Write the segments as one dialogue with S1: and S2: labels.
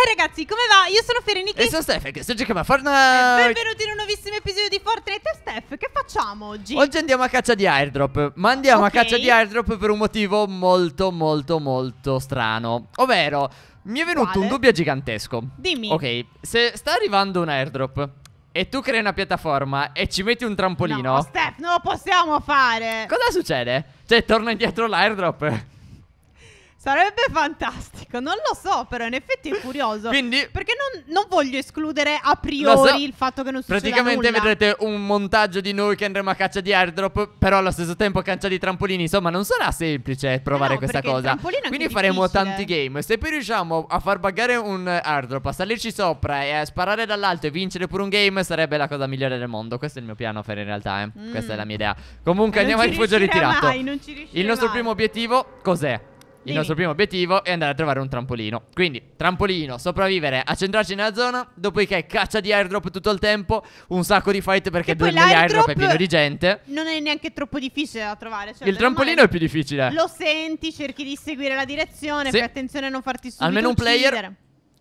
S1: Ehi hey ragazzi, come va? Io sono Ferenica. E sono
S2: Steph, che sto giocando a eh, Fortnite
S1: Benvenuti in un nuovissimo episodio di Fortnite E Steph, che facciamo oggi? Oggi
S2: andiamo a caccia di airdrop Ma andiamo okay. a caccia di airdrop per un motivo molto molto molto strano Ovvero, mi è venuto Quale? un dubbio gigantesco Dimmi Ok, se sta arrivando un airdrop e tu crei una piattaforma e ci metti un trampolino No,
S1: Steph, non lo possiamo fare
S2: Cosa succede? Cioè, torna indietro l'airdrop
S1: Sarebbe fantastico, non lo so, però in effetti è curioso. Quindi, perché non, non voglio escludere a priori so, il fatto che non succeda Praticamente nulla.
S2: vedrete un montaggio di noi che andremo a caccia di airdrop, però allo stesso tempo a caccia di trampolini. Insomma, non sarà semplice provare no, questa cosa. Quindi faremo difficile. tanti game. Se poi riusciamo a far buggare un airdrop, a salirci sopra e a sparare dall'alto e vincere pure un game, sarebbe la cosa migliore del mondo. Questo è il mio piano a fare in realtà, eh. mm. questa è mm. la mia idea. Comunque non andiamo a rifugio ritirato. Mai, il nostro mai. primo obiettivo cos'è? Il nostro primo obiettivo è andare a trovare un trampolino. Quindi, trampolino, sopravvivere, accentrarci nella zona. Dopodiché, caccia di airdrop tutto il tempo. Un sacco di fight perché due airdrop è pieno di gente.
S1: Non è neanche troppo difficile da trovare. Cioè, il trampolino è più difficile. Lo senti, cerchi di seguire la direzione. Sì. Fai attenzione a non farti subito. Almeno un player.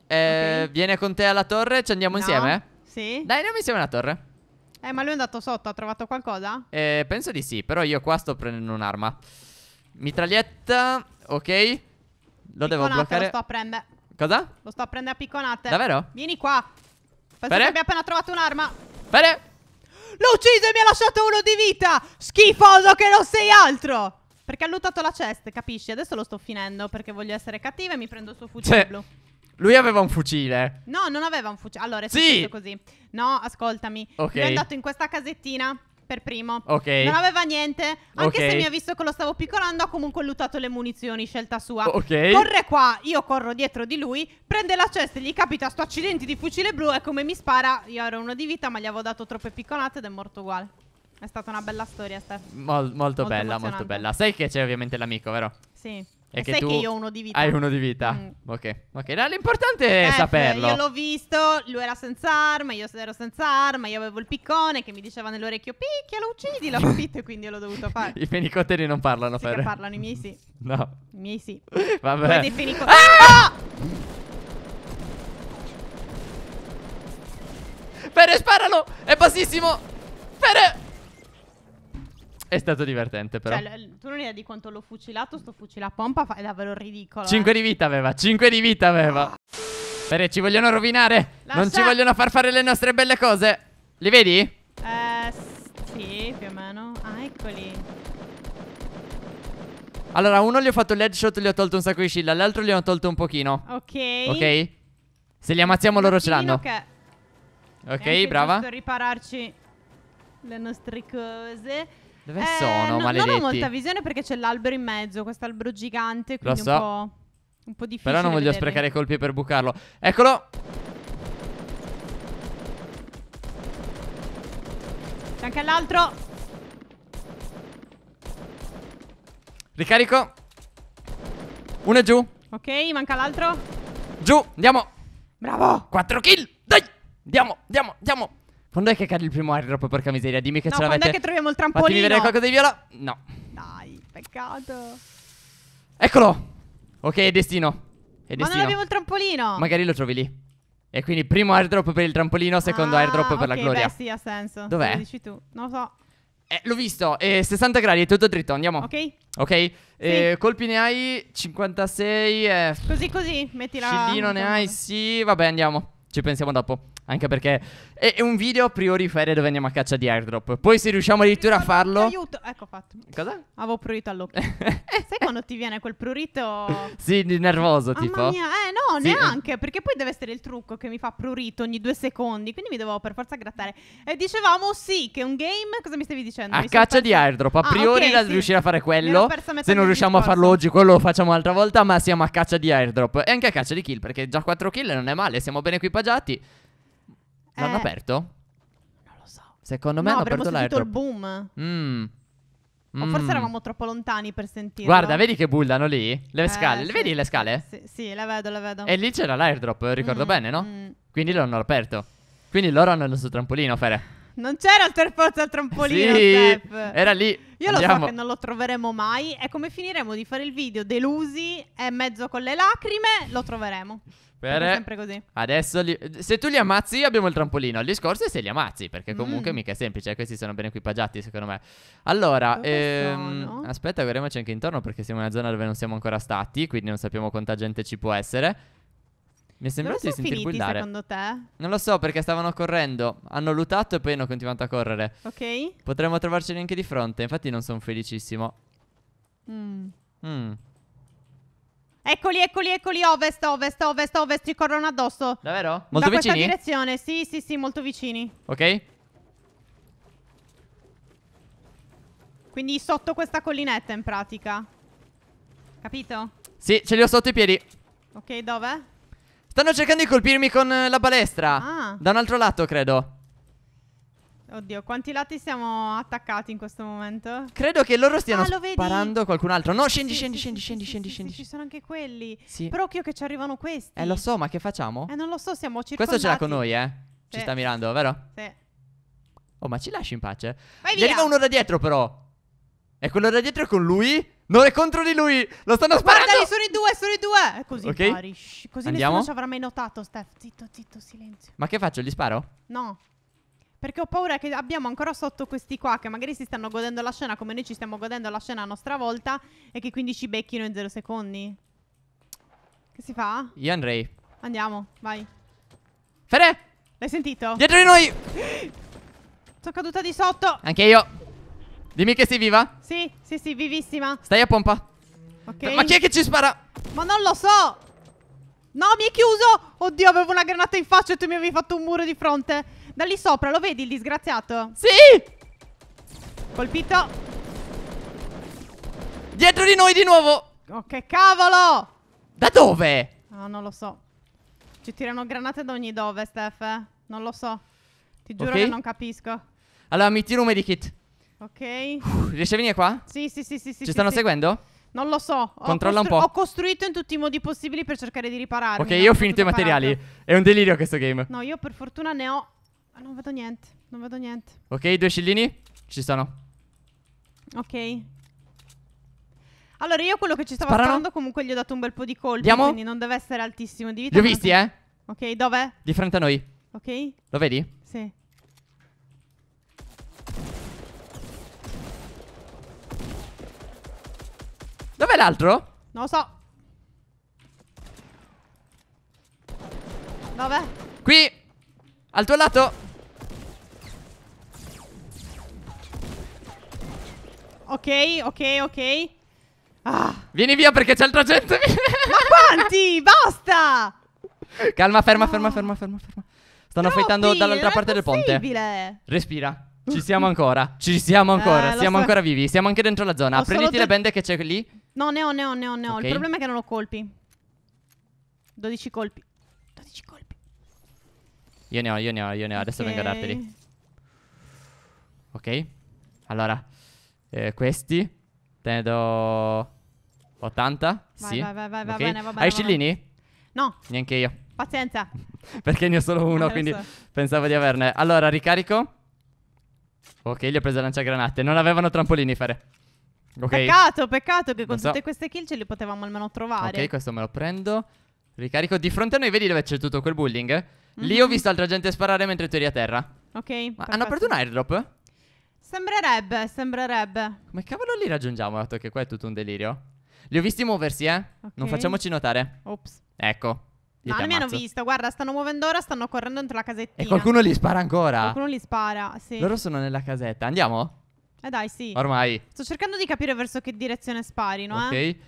S2: Eh, okay. Viene con te alla torre. Ci andiamo no. insieme?
S1: Sì. Dai, andiamo insieme alla torre. Eh, ma lui è andato sotto. Ha trovato qualcosa?
S2: Eh, penso di sì. Però io qua sto prendendo un'arma. Mitraglietta, ok. Lo devo bloccare. Lo sto a prendere. Cosa?
S1: Lo sto a prendere a picconate. Davvero? Vieni qua. Penso Fere? che abbia appena trovato un'arma. Fere? L'ho ucciso e mi ha lasciato uno di vita. Schifoso che non sei altro. Perché ha lootato la chest, capisci? Adesso lo sto finendo perché voglio essere cattiva e mi prendo il suo fucile cioè, blu.
S2: Lui aveva un fucile.
S1: No, non aveva un fucile. Allora, è sì. così. No, ascoltami. Ok. Lui è andato in questa casettina per primo. Ok. Non aveva niente. Anche okay. se mi ha visto che lo stavo piccolando, ha comunque lutato le munizioni, scelta sua. Ok. Corre qua, io corro dietro di lui. Prende la cesta e gli capita sto accidenti di fucile blu. E come mi spara, io ero uno di vita, ma gli avevo dato troppe piccolate ed è morto uguale. È stata una bella storia, Steph. Mol molto, molto bella, molto bella.
S2: Sai che c'è ovviamente l'amico, vero?
S1: Sì. È che sai tu che io ho uno di vita. Hai uno di
S2: vita. Mm. Ok, ok. No, l'importante è F, eh, saperlo. Io l'ho
S1: visto, lui era senza arma, io ero senza arma, io avevo il piccone che mi diceva nell'orecchio picchialo, uccidilo, capito? E quindi l'ho dovuto fare.
S2: I fenicotteri non parlano, sì per... parlano,
S1: i miei sì. No. I miei sì. Vabbè. Quelli i fenicotteri. Ah! No! Ah! sparalo! È bassissimo! Fere!
S2: È stato divertente, però.
S1: Cioè, l- tu non hai idea di quanto l'ho fucilato, sto fucilapompa fa- è davvero ridicolo. 5 eh. di
S2: vita aveva, 5 di vita aveva. Bene, ci vogliono rovinare. Lascia... Non ci vogliono far fare le nostre belle cose. Li vedi? Eh, sì, più o meno. Ah,
S1: eccoli. Allora,
S2: uno gli ho fatto l'headshot e gli ho tolto un sacco di shield, l'altro gli ho tolto un pochino. Ok. Ok? Se li ammazziamo loro ce l'hanno. Che... Ok, brava.
S1: Per ripararci le nostre cose. Dove eh,
S2: sono, no, maledetti? Non ho molta
S1: visione perché c'è l'albero in mezzo, questo albero gigante, quindi Lo so. un, po', un po' difficile Però non voglio vederli. sprecare
S2: colpi per bucarlo. Eccolo!
S1: C'è anche l'altro.
S2: Ricarico. Uno è giù.
S1: Ok, manca l'altro.
S2: Giù, andiamo. Bravo. 4 kill. Dai. Andiamo, andiamo, andiamo. Quando è che cade il primo airdrop, per miseria? Dimmi che no, ce l'avete. Quando è che troviamo il trampolino? Fatemi vedere qualcosa di viola. No.
S1: Dai, peccato.
S2: Eccolo. Ok, è destino. È destino. Ma non abbiamo il trampolino. Magari lo trovi lì. E quindi primo airdrop per il trampolino, secondo ah, airdrop okay, per la gloria. Beh, sì, ha senso. Dov'è? Lo
S1: dici tu. Non lo so.
S2: Eh, l'ho visto, eh, 60 gradi, è tutto dritto, andiamo. Ok. Ok, eh, sì. eh, colpi ne hai 56. Eh.
S1: Così così, metti la... Scillino ne hai, sì,
S2: vabbè andiamo, ci pensiamo dopo. Anche perché è un video a priori ferie dove andiamo a caccia di airdrop. Poi se riusciamo addirittura a farlo... Aiuto,
S1: ecco fatto. Cosa? Avevo prurito all'occhio. Eh, sai quando ti viene quel prurito...
S2: Sì, nervoso ah, tipo. Mia.
S1: Eh no, sì. neanche, perché poi deve essere il trucco che mi fa prurito ogni due secondi, quindi mi devo per forza grattare. E dicevamo sì, che un game... Cosa mi stavi dicendo? A mi caccia di airdrop, a ah, priori ah, okay, sì. riuscire a fare quello. Se non riusciamo a
S2: farlo oggi, quello lo facciamo un'altra volta, ma siamo a caccia di airdrop. E anche a caccia di kill, perché già 4 kill non è male, siamo ben equipaggiati. L'hanno eh, aperto? Non lo so. Secondo me no, hanno aperto l'airdrop. il boom. Mm. O forse mm. eravamo
S1: troppo lontani per sentirlo. Guarda, vedi
S2: che bullano lì? Le eh, scale. Sì. Vedi le scale? Sì,
S1: sì, la vedo, le vedo. E lì c'era
S2: l'airdrop, ricordo mm, bene, no? Mm. Quindi l'hanno aperto. Quindi loro hanno il nostro trampolino, Fere.
S1: Non c'era per forza il trampolino, sì, Era
S2: lì. Io Andiamo. lo so che non
S1: lo troveremo mai. E come finiremo di fare il video delusi e mezzo con le lacrime, lo troveremo.
S2: Per... È sempre così. Adesso li... se tu li ammazzi abbiamo il trampolino. Il discorso è se li ammazzi, perché mm. comunque mm. mica è semplice. Questi sono ben equipaggiati, secondo me. Allora, ehm... aspetta, guardiamoci anche intorno perché siamo in una zona dove non siamo ancora stati, quindi non sappiamo quanta gente ci può essere. Mi è sembrato di sentire finiti, bullare. secondo te? Non lo so perché stavano correndo, hanno lutato e poi hanno continuato a correre. Ok. Potremmo trovarceli anche di fronte, infatti non sono felicissimo. Mm. Mm.
S1: Eccoli, eccoli, eccoli, ovest, ovest, ovest, ovest, ci corrono addosso. Davvero? Molto da vicini? Da questa direzione, sì, sì, sì, molto vicini. Ok. Quindi sotto questa collinetta in pratica. Capito?
S2: Sì, ce li ho sotto i piedi.
S1: Ok, dove? Stanno cercando
S2: di colpirmi con eh, la balestra. Ah. Da un altro lato, credo.
S1: Oddio, quanti lati siamo attaccati in questo momento? Credo che loro stiano ah, sparando
S2: qualcun altro. No, scendi, sì, scendi,
S1: sì, scendi, sì, scendi, scendi, scendi. Ci sono anche quelli. Sì. Però occhio che ci arrivano questi. Eh, lo
S2: so, ma che facciamo? Eh,
S1: non lo so, siamo circondati. Questo ce l'ha con noi, eh. Ci sta
S2: mirando, vero? Sì. Oh, ma ci lasci in pace? Vai Gli via! arriva uno da dietro, però. E quello da dietro è con lui? Non è contro di lui! Lo stanno sparando! Guardali, sono
S1: i due, sono i due! È così okay. pari. Shh, così Andiamo? nessuno ci avrà mai notato, Steph. Zitto, zitto, silenzio.
S2: Ma che faccio? Gli sparo?
S1: No. Perché ho paura che abbiamo ancora sotto questi qua che magari si stanno godendo la scena come noi ci stiamo godendo la scena a nostra volta e che quindi ci becchino in zero secondi. Che si fa? Io andrei. Andiamo, vai. Fere! L'hai sentito? Dietro di noi! Sono caduta di sotto.
S2: Anche io. Dimmi che sei viva?
S1: Sì, sì, sì, vivissima.
S2: Stai a pompa.
S1: Ok. Ma chi è che ci spara? Ma non lo so. No, mi è chiuso. Oddio, avevo una granata in faccia e tu mi avevi fatto un muro di fronte. Da lì sopra, lo vedi il disgraziato? Sì! Colpito. Dietro di noi di nuovo. Oh, che cavolo!
S2: Da dove?
S1: oh, non lo so. Ci tirano granate da ogni dove, Steph. Eh? Non lo so. Ti giuro okay. che non capisco.
S2: Allora, mi tiro un medikit.
S1: Ok. riesci a venire qua? Sì, sì, sì, sì. Ci sì, stanno sì. seguendo? Non lo so. Controlla un po'. Ho costruito in tutti i modi possibili per cercare di riparare. Ok, io ho finito i materiali.
S2: È un delirio questo game.
S1: No, io per fortuna ne ho Ah, non vedo niente, non vedo niente.
S2: Ok, due scillini ci stanno.
S1: Ok. Allora, io quello che ci stava Sparano. sparando comunque gli ho dato un bel po' di colpi, Diamo. quindi non deve essere altissimo di vita. Li ho visti, eh? Ok, dov'è? Di fronte a noi. Ok. Lo vedi? Sì. Dov'è l'altro? Non lo so. Dov'è? Qui. Al tuo lato. Ok, ok, ok. Ah.
S2: Vieni via perché c'è altra gente.
S1: Ma quanti? Basta!
S2: Calma, ferma, ferma, ferma, ferma, ferma. Stanno Troppi, fightando dall'altra parte del ponte. Respira. Ci siamo ancora. Ci siamo eh, ancora. Eh, siamo so. ancora vivi. Siamo anche dentro la zona. Ho Prenditi le bende che c'è lì.
S1: No, ne ho, ne ho, ne ho, ne ho. Okay. Il problema è che non ho colpi. 12 colpi. 12 colpi.
S2: Io ne ho, io ne ho, io ne ho. Adesso okay. vengo a darteli. Ok. Allora eh, questi. Te ne do 80. Vai, sì. vai, vai, vai, okay. va bene, va bene. Hai scillini? No. Neanche io.
S1: Pazienza. Perché ne ho solo uno, eh, quindi so.
S2: pensavo di averne. Allora, ricarico. Ok, gli ho preso lanciagranate. Non avevano trampolini fare. Okay. Peccato,
S1: peccato che con so. tutte queste kill ce li potevamo almeno trovare. Ok,
S2: questo me lo prendo. Ricarico di fronte a noi, vedi dove c'è tutto quel bullying? Mm -hmm. Lì ho mhm. visto altra gente sparare mentre tu eri a terra.
S1: Ok. Ma hanno aperto un airdrop? Sembrerebbe, sembrerebbe.
S2: Come cavolo li raggiungiamo, dato che qua è tutto un delirio? Li ho visti muoversi, eh? Okay. Non facciamoci notare. Ops. Ecco. No, non mi hanno visto,
S1: guarda, stanno muovendo ora, stanno correndo dentro la casettina. E qualcuno li
S2: spara ancora. Qualcuno li
S1: spara, sì. Loro
S2: sono nella casetta. Andiamo?
S1: Eh dai, sì. Ormai. Sto cercando di capire verso che direzione sparino, Ok.
S2: Eh?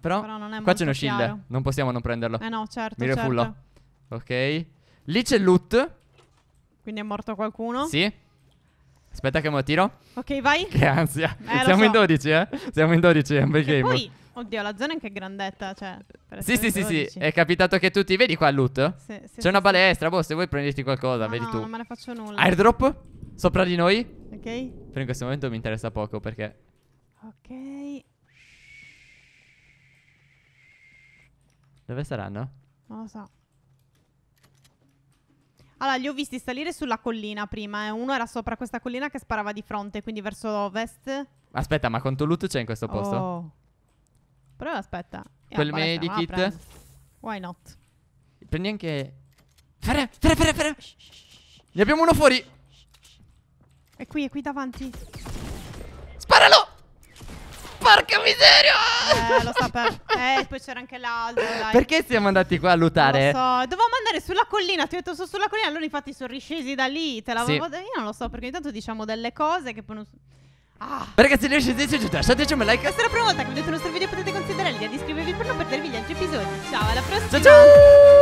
S2: Però, Però non è qua c'è uno shield, chiaro. non possiamo non prenderlo. Eh no, certo, Mi certo. Ok. Lì c'è loot.
S1: Quindi è morto qualcuno? Sì.
S2: Aspetta che me lo tiro.
S1: Ok, vai. Che ansia. Eh, Siamo so. in 12,
S2: eh? Siamo in 12, è un bel game. Poi,
S1: oddio, la zona è anche grandetta, cioè. Sì, sì, sì, sì. È
S2: capitato che tu ti vedi qua il loot? Sì, sì, C'è sì, una balestra, boh, se vuoi prenderti qualcosa, ah, vedi no, tu. No, non me ne faccio nulla. Airdrop? Sopra di noi? Ok. Però in questo momento mi interessa poco perché...
S1: Ok.
S2: Dove saranno?
S1: Non lo so. Allora, li ho visti salire sulla collina prima. Eh. Uno era sopra questa collina che sparava di fronte, quindi verso ovest.
S2: Aspetta, ma quanto loot c'è in questo posto?
S1: Oh. Però aspetta. Eh, Quel medikit? Why not? Prendi anche... Ferre, ferre, ferre, ferre! Ne abbiamo uno fuori! È qui, è qui davanti porca miseria! Eh, lo sapevo. Eh, poi c'era anche l'altro. Dai. Perché
S2: siamo andati qua a lutare? Non lo
S1: so, dovevamo andare sulla collina. Ti ho detto sono sulla collina. Allora, infatti, sono riscesi da lì. Te l'avevo. Sì. Io non lo so, perché intanto diciamo delle cose che poi non. Ah. Beh, ragazzi, noi scendete giù, lasciateci un like. Questa è la prima volta che vedete il nostro video potete considerare di iscrivervi per non perdervi gli altri episodi. Ciao, alla prossima. Ciao ciao!